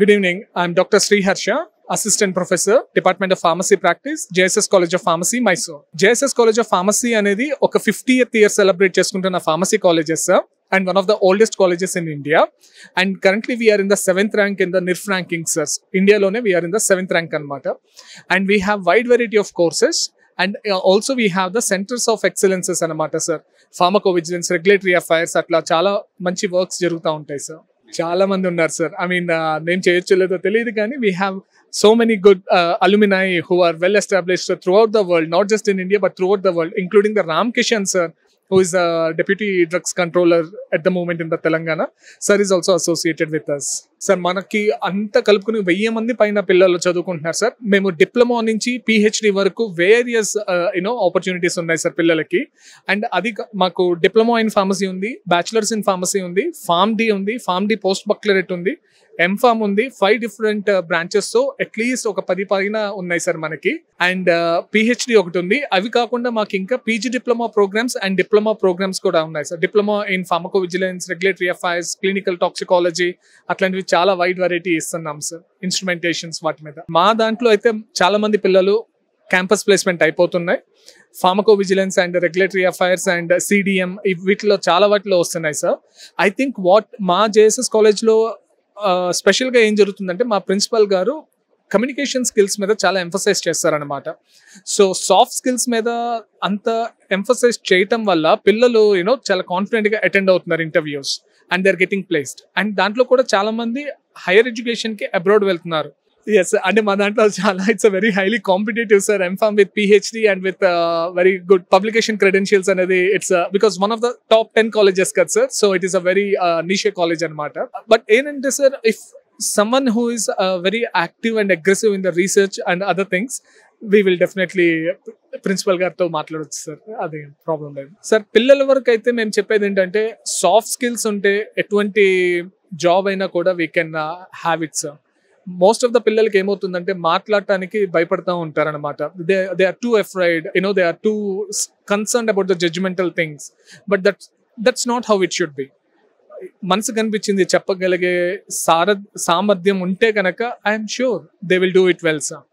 Good evening I'm doctor Sriharsha assistant professor department of pharmacy practice JSS college of pharmacy Mysore JSS college of pharmacy అనేది ఒక fifty eighth year celebrate చేసుకుంటున్న pharmacy colleges sir and one of the oldest colleges in India and currently we're in the seventh rank in the NIRF ranking sir ఇండియాలోనే we're in the seventh rank అనమాట and we have wide variety of courses and also we have the centres of excellences అనమాట sir pharmacovigilance regulatory affairs అట్లా చాలా మంచి works జరుగుతూ ఉంటాయి sir చాలా మంది ఉన్నారు సార్ ఐ మీన్ నేను చేయొచ్చు లేదో తెలియదు కానీ we have so many good alumni who are well established throughout the world not just in India but throughout the world including the Ram Kishan sir who is a deputy drugs controller at the moment in the Telangana. Sir is also associated with us. Sir మనకి అంత కలుపుకుని వెయ్యి మంది పైన పిల్లలు చదువుకుంటున్నారు sir మేము diploma నుంచి పిహెచ్డి వరకు వేరియస్ యూనో ఆపర్చునిటీస్ ఉన్నాయి సార్ పిల్లలకి అండ్ అది మాకు డిప్లొమా ఇన్ ఫార్మసీ ఉంది బ్యాచిలర్స్ ఇన్ ఫార్మసీ ఉంది ఫామ్ డి ఉంది ఫామ్ డి పోస్ట్ బక్లరెట్ ఉంది ఎంఫామ్ ఉంది ఫైవ్ డిఫరెంట్ బ్రాంచెస్ తో అట్లీస్ట్ ఒక పది పైన ఉన్నాయి సార్ మనకి అండ్ పిహెచ్డి uh, ఒకటి ఉంది అవి కాకుండా మాకు ఇంకా PG diploma programmes and diploma programmes కూడా ఉన్నాయి sir diploma in pharmacovigilance regulatory affairs clinical toxicology అట్లాంటివి చాలా వైడ్ వెరైటీ ఇస్తున్నాం సార్ ఇన్స్ట్రుమెంటేషన్స్ వాటి మీద మా దాంట్లో అయితే చాలా మంది పిల్లలు క్యాంపస్ ప్లేస్మెంట్ అయిపోతున్నాయి pharmacovigilance and regulatory affairs and CDM వీటిలో చాలా వాటిలో వస్తున్నాయి సార్ ఐ థింక్ వాట్ మా జేఎస్ఎస్ కాలేజ్లో స్పెషల్గా ఏం జరుగుతుందంటే మా ప్రిన్సిపల్ గారు కమ్యూనికేషన్ స్కిల్స్ మీద చాలా ఎంఫసైజ్ చేస్తారనమాట సో సాఫ్ట్ స్కిల్స్ మీద అంత ఎంఫసైజ్ చేయటం వల్ల పిల్లలు యూనో చాలా కాన్ఫిడెంట్గా అటెండ్ అవుతున్నారు interviews and they are getting placed and దాంట్లో కూడా చాలామంది హైయర్ ఎడ్యుకేషన్కి అబ్రాడ్ వెళ్తున్నారు ఎస్ అంటే మా దాంట్లో చాలా it's very highly competitive sir MPharm with PhD and with very good publication credentials అనేది it's because one of the top ten colleges కదా sir so it is a very niche college అనమాట but ఏంటంటే sir if someone who is uh, very active and aggressive in the research and other we will definitely principal గారితో మాట్లాడొచ్చు sir అది problem లేదు sir పిల్లల వరకు అయితే మేము చెప్పేది ఏంటంటే సాఫ్ట్ స్కిల్స్ ఉంటే ఎటువంటి జాబ్ అయినా కూడా we can have it sir most of the పిల్లలకి ఏమవుతుందంటే మాట్లాడటానికి భయపడతా అనమాట they they are too afraid you know they are too concern about the judgemental things but that that's not how it should be మనసు కనిపించింది చెప్పగలిగే సార సామర్థ్యం ఉంటే కనుక I'm sure they will do it well sir